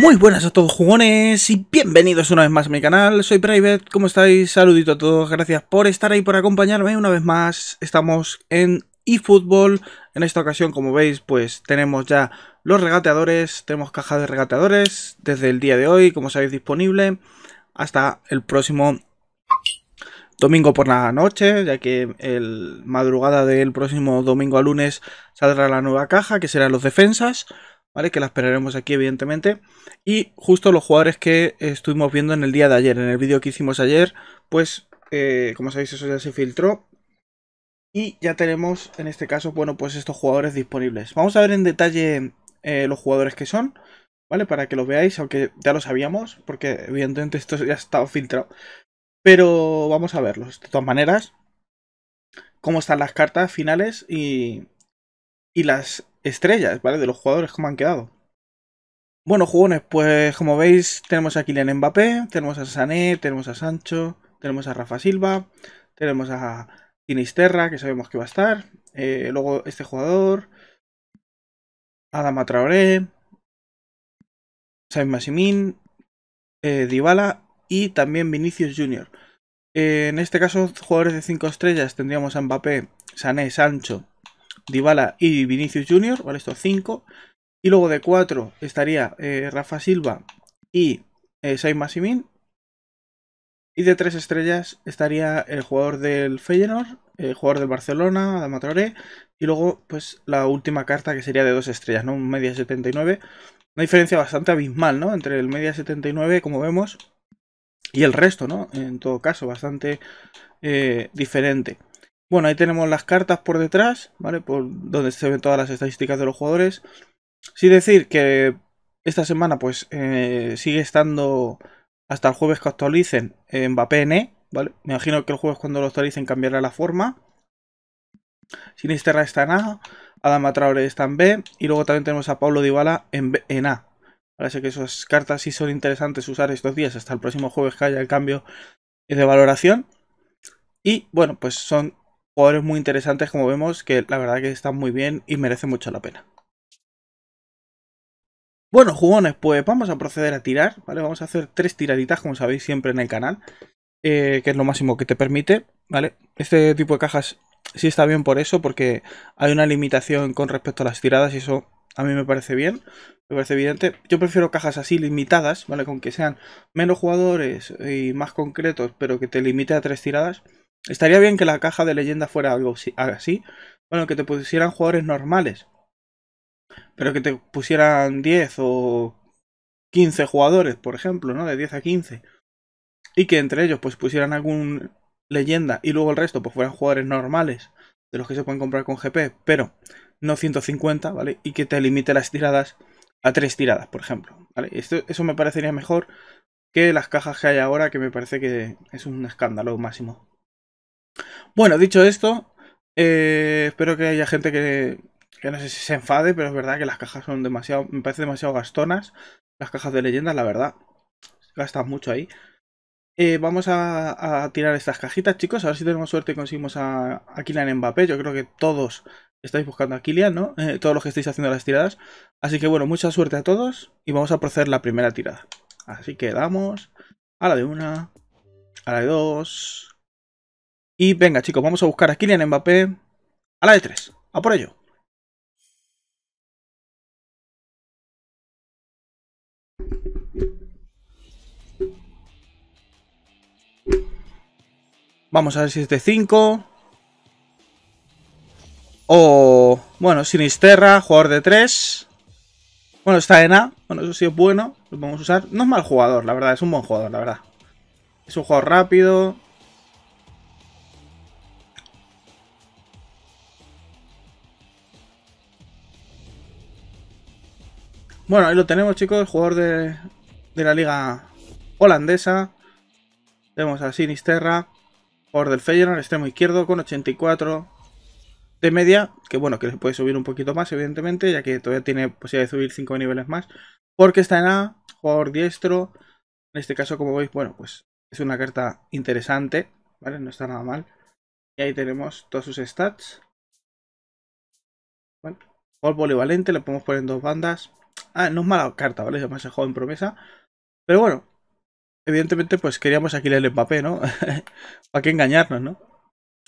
Muy buenas a todos jugones y bienvenidos una vez más a mi canal, soy Private, ¿cómo estáis? Saludito a todos, gracias por estar ahí, por acompañarme una vez más, estamos en eFootball, en esta ocasión como veis pues tenemos ya los regateadores, tenemos caja de regateadores desde el día de hoy, como sabéis disponible, hasta el próximo domingo por la noche, ya que el madrugada del próximo domingo a lunes saldrá la nueva caja que serán los defensas, que la esperaremos aquí, evidentemente. Y justo los jugadores que estuvimos viendo en el día de ayer, en el vídeo que hicimos ayer, pues, eh, como sabéis, eso ya se filtró. Y ya tenemos, en este caso, bueno, pues estos jugadores disponibles. Vamos a ver en detalle eh, los jugadores que son, ¿vale? Para que lo veáis, aunque ya lo sabíamos, porque evidentemente esto ya estado filtrado. Pero vamos a verlos, de todas maneras. Cómo están las cartas finales y, y las estrellas, ¿vale? De los jugadores como han quedado. Bueno, jugones, pues como veis, tenemos a Kylian Mbappé, tenemos a Sané, tenemos a Sancho, tenemos a Rafa Silva, tenemos a Tinisterra, que sabemos que va a estar, eh, luego este jugador, Adama Traoré, Sainz maximín eh, y también Vinicius Jr. Eh, en este caso, jugadores de 5 estrellas tendríamos a Mbappé, Sané, Sancho, Dybala y Vinicius Junior, ¿vale? Estos 5 Y luego de 4 estaría eh, Rafa Silva y eh, Saim Y de 3 estrellas estaría el jugador del Feyenoord, el jugador del Barcelona, Adam Traoré. Y luego, pues, la última carta que sería de dos estrellas, ¿no? Un media 79. Una diferencia bastante abismal, ¿no? Entre el media 79, como vemos, y el resto, ¿no? En todo caso, bastante eh, diferente. Bueno, ahí tenemos las cartas por detrás, ¿vale? Por donde se ven todas las estadísticas de los jugadores. Sí decir que esta semana pues eh, sigue estando hasta el jueves que actualicen eh, en Mbappé e, ¿vale? Me imagino que el jueves cuando lo actualicen cambiará la forma. Sinisterra está en A, Adama Traore está en B y luego también tenemos a Pablo Dybala en, en A. Parece que esas cartas sí son interesantes usar estos días hasta el próximo jueves que haya el cambio de valoración. Y bueno, pues son jugadores muy interesantes como vemos que la verdad que están muy bien y merece mucho la pena. Bueno, jugones, pues vamos a proceder a tirar, ¿vale? Vamos a hacer tres tiraditas, como sabéis siempre en el canal, eh, que es lo máximo que te permite, ¿vale? Este tipo de cajas sí está bien por eso, porque hay una limitación con respecto a las tiradas y eso a mí me parece bien, me parece evidente. Yo prefiero cajas así limitadas, ¿vale? Con que sean menos jugadores y más concretos, pero que te limite a tres tiradas, Estaría bien que la caja de leyenda fuera algo así. Bueno, que te pusieran jugadores normales. Pero que te pusieran 10 o 15 jugadores, por ejemplo, ¿no? De 10 a 15. Y que entre ellos pues pusieran algún leyenda y luego el resto pues fueran jugadores normales de los que se pueden comprar con GP, pero no 150, ¿vale? Y que te limite las tiradas a 3 tiradas, por ejemplo, ¿vale? Esto, eso me parecería mejor que las cajas que hay ahora, que me parece que es un escándalo máximo. Bueno, dicho esto, eh, espero que haya gente que, que no sé si se enfade, pero es verdad que las cajas son demasiado, me parece demasiado gastonas. Las cajas de leyendas, la verdad, gastan mucho ahí. Eh, vamos a, tirar estas cajitas, chicos. A ver si tenemos suerte y conseguimos a, a Kylian Mbappé. Yo creo que todos estáis buscando a Kylian, ¿no? Eh, todos los que estáis haciendo las tiradas. Así que bueno, mucha suerte a todos y vamos a proceder la primera tirada. Así que damos a la de una, a la de dos, y venga, chicos, vamos a buscar a Kylian Mbappé a la de 3. A por ello. Vamos a ver si es de 5. O, bueno, Sinisterra, jugador de 3. Bueno, está en A. Bueno, eso sí es bueno. Lo podemos usar. No es mal jugador, la verdad. Es un buen jugador, la verdad. Es un jugador rápido. Bueno, ahí lo tenemos, chicos. jugador de, la liga holandesa. Tenemos a Sinisterra. Jugador del Feyenoord, extremo izquierdo, con 84 de media. Que bueno, que le puede subir un poquito más, evidentemente, ya que todavía tiene posibilidad de subir 5 niveles más. Porque está en A, jugador diestro. En este caso, como veis, bueno, pues es una carta interesante. ¿Vale? No está nada mal. Y ahí tenemos todos sus stats. Bueno, jugador polivalente, le podemos poner en dos bandas. Ah, no es mala carta, ¿vale? Es demasiado joven promesa. Pero bueno, evidentemente pues queríamos aquí el Mbappé, ¿no? ¿Para qué engañarnos, no?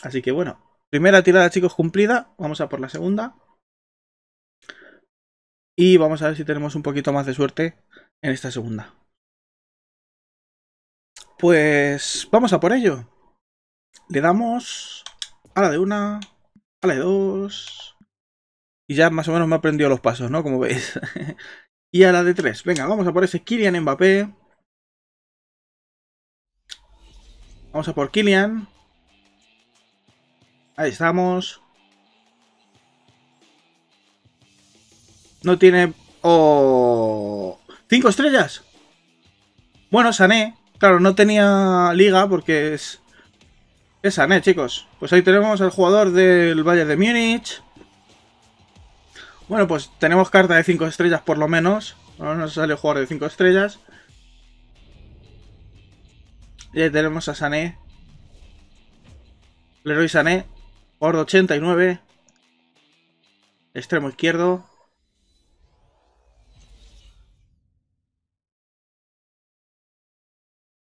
Así que bueno, primera tirada chicos cumplida, vamos a por la segunda. Y vamos a ver si tenemos un poquito más de suerte en esta segunda. Pues vamos a por ello. Le damos a la de una, a la de dos, y ya más o menos me he aprendido los pasos, ¿no? Como veis. y a la de 3. Venga, vamos a por ese Kylian Mbappé. Vamos a por Kylian. Ahí estamos. No tiene... ¡Oh! ¡Cinco estrellas! Bueno, Sané. Claro, no tenía liga porque es... Es Sané, chicos. Pues ahí tenemos al jugador del Bayern de Múnich. Bueno, pues tenemos carta de 5 estrellas por lo menos. No nos sale jugador de 5 estrellas. Y tenemos a Sané. Leroy Sané. Jugador 89. Extremo izquierdo.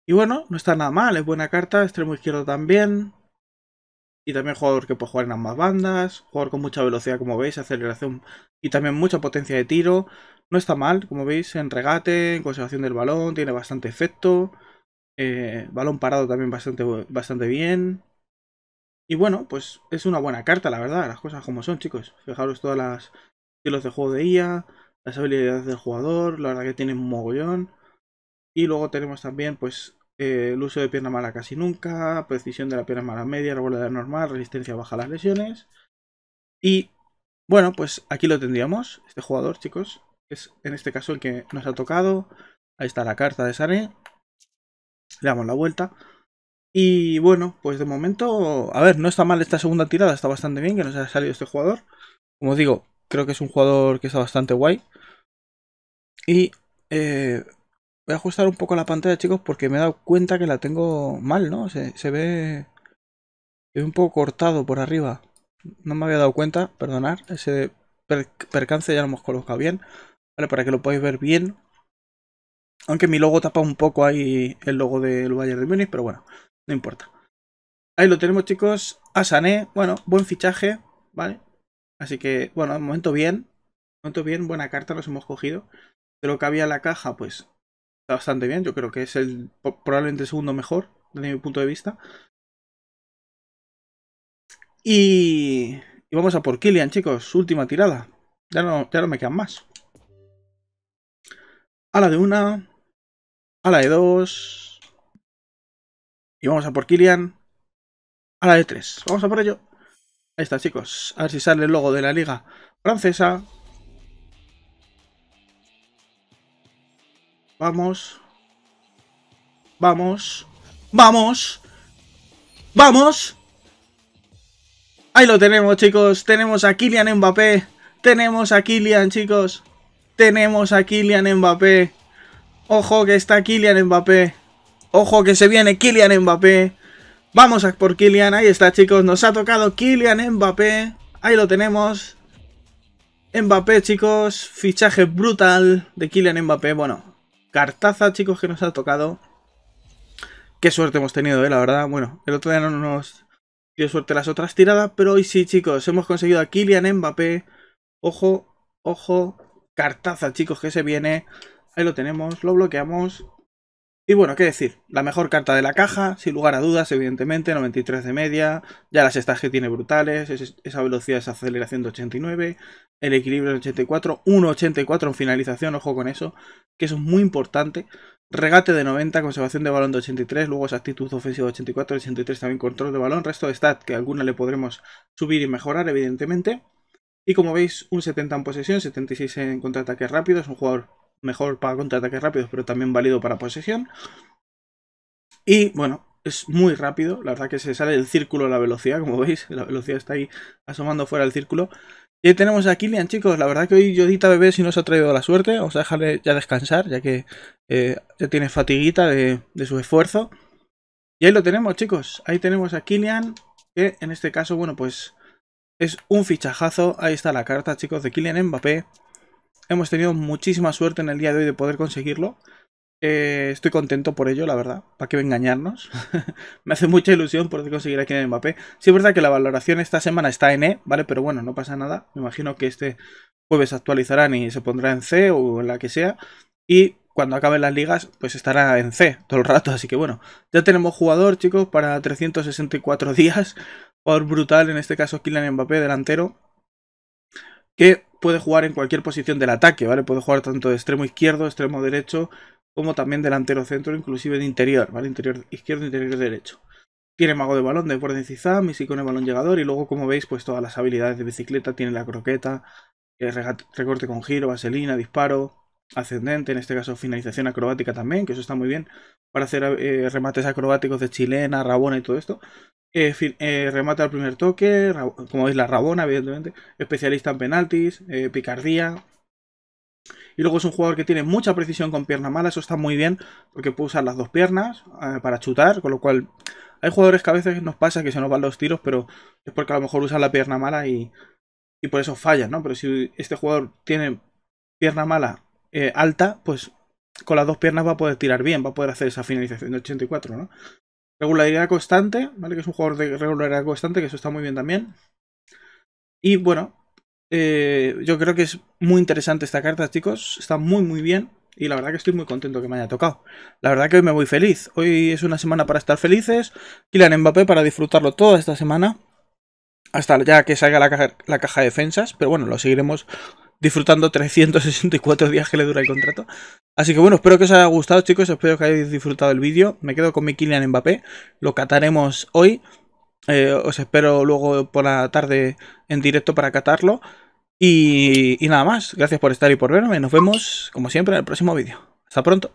Y bueno, no está nada mal. Es buena carta. Extremo izquierdo también y también jugador que puede jugar en ambas bandas, jugador con mucha velocidad como veis, aceleración y también mucha potencia de tiro. No está mal, como veis, en regate, en conservación del balón, tiene bastante efecto. Eh, balón parado también bastante, bastante bien. Y bueno, pues es una buena carta, la verdad, las cosas como son, chicos. Fijaros todas las estilos de juego de IA, las habilidades del jugador, la verdad que tiene un mogollón. Y luego tenemos también, pues, eh, el uso de pierna mala casi nunca, precisión de la pierna mala media, la normal, resistencia baja a las lesiones. Y bueno, pues aquí lo tendríamos, este jugador, chicos. Es en este caso el que nos ha tocado. Ahí está la carta de Sané. Le damos la vuelta. Y bueno, pues de momento, a ver, no está mal esta segunda tirada, está bastante bien que nos haya salido este jugador. Como digo, creo que es un jugador que está bastante guay. Y eh, Voy a ajustar un poco la pantalla, chicos, porque me he dado cuenta que la tengo mal, ¿no? Se, ve... un poco cortado por arriba. No me había dado cuenta, perdonar. Ese percance ya lo hemos colocado bien. Vale, para que lo podáis ver bien. Aunque mi logo tapa un poco ahí el logo del Bayern de Múnich, pero bueno, no importa. Ahí lo tenemos, chicos. Asané, bueno, buen fichaje, ¿vale? Así que, bueno, de momento bien. momento bien, buena carta nos hemos cogido. De lo que había en la caja, pues bastante bien. Yo creo que es el probablemente segundo mejor, desde mi punto de vista. Y, vamos a por Killian, chicos. Última tirada. Ya no, ya no me quedan más. A la de una. A la de dos. Y vamos a por Killian. A la de tres. Vamos a por ello. Ahí está, chicos. A ver si sale el logo de la liga francesa. Vamos. Vamos. Vamos. Vamos. Ahí lo tenemos, chicos. Tenemos a Kylian Mbappé. Tenemos a Kylian, chicos. Tenemos a Kylian Mbappé. Ojo que está Kylian Mbappé. Ojo que se viene Kylian Mbappé. Vamos por Kylian. Ahí está, chicos. Nos ha tocado Kylian Mbappé. Ahí lo tenemos. Mbappé, chicos. Fichaje brutal de Kylian Mbappé. Bueno, cartaza, chicos, que nos ha tocado. Qué suerte hemos tenido, eh, la verdad. Bueno, el otro día no nos dio suerte las otras tiradas, pero hoy sí, chicos. Hemos conseguido a Kylian Mbappé. Ojo, ojo, cartaza, chicos, que se viene. Ahí lo tenemos, lo bloqueamos. Y bueno, qué decir, la mejor carta de la caja, sin lugar a dudas, evidentemente, 93 de media, ya las estas que tiene brutales, esa velocidad, esa aceleración de 89, el equilibrio de 84, 1.84 en finalización, ojo con eso, que eso es muy importante, regate de 90, conservación de balón de 83, luego esa actitud ofensiva de 84, 83 también control de balón, resto de stat que alguna le podremos subir y mejorar, evidentemente. Y como veis, un 70 en posesión, 76 en contraataque rápido, es un jugador mejor para contraataques rápidos, pero también válido para posesión. Y bueno, es muy rápido, la verdad que se sale del círculo la velocidad, como veis, la velocidad está ahí asomando fuera del círculo. Y ahí tenemos a Killian, chicos, la verdad que hoy Yodita Bebé si nos ha traído la suerte, vamos a dejarle ya descansar, ya que eh, ya tiene fatiguita de, su esfuerzo. Y ahí lo tenemos, chicos, ahí tenemos a Kilian, que en este caso, bueno, pues es un fichajazo. Ahí está la carta, chicos, de Kilian Mbappé. Hemos tenido muchísima suerte en el día de hoy de poder conseguirlo. Eh, estoy contento por ello, la verdad. ¿Para qué engañarnos? Me hace mucha ilusión por conseguir aquí en Mbappé. Sí es verdad que la valoración esta semana está en E, ¿vale? Pero bueno, no pasa nada. Me imagino que este jueves actualizarán y se pondrá en C o en la que sea. Y cuando acaben las ligas, pues estará en C todo el rato. Así que bueno, ya tenemos jugador, chicos, para 364 días. Por brutal, en este caso Kylian Mbappé, delantero. Que puede jugar en cualquier posición del ataque, ¿vale? Puede jugar tanto de extremo izquierdo, extremo derecho, como también delantero centro, inclusive de interior, ¿vale? Interior izquierdo, interior derecho. Tiene mago de balón, de borde sí con el balón llegador y luego, como veis, pues todas las habilidades de bicicleta, tiene la croqueta, eh, recorte con giro, vaselina, disparo, ascendente, en este caso finalización acrobática también, que eso está muy bien para hacer eh, remates acrobáticos de chilena, rabona y todo esto. Eh, remata al primer toque, como es la Rabona, evidentemente, especialista en penaltis, eh, picardía. Y luego es un jugador que tiene mucha precisión con pierna mala, eso está muy bien, porque puede usar las dos piernas eh, para chutar, con lo cual hay jugadores que a veces nos pasa que se nos van los tiros, pero es porque a lo mejor usan la pierna mala y, y por eso falla ¿no? Pero si este jugador tiene pierna mala alta, pues con las dos piernas va a poder tirar bien, va a poder hacer esa finalización de 84, ¿no? Regularidad constante, ¿vale? Que es un jugador de regularidad constante, que eso está muy bien también. Y bueno, eh, yo creo que es muy interesante esta carta, chicos. Está muy, muy bien. Y la verdad que estoy muy contento que me haya tocado. La verdad que hoy me voy feliz. Hoy es una semana para estar felices. Kylian Mbappé para disfrutarlo toda esta semana. Hasta ya que salga la caja, la caja de defensas. Pero bueno, lo seguiremos disfrutando 364 días que le dura el contrato. Así que bueno, espero que os haya gustado chicos, espero que hayáis disfrutado el vídeo. Me quedo con mi Kylian Mbappé, lo cataremos hoy. Eh, os espero luego por la tarde en directo para catarlo. Y, y nada más, gracias por estar y por verme. Nos vemos como siempre en el próximo vídeo. Hasta pronto.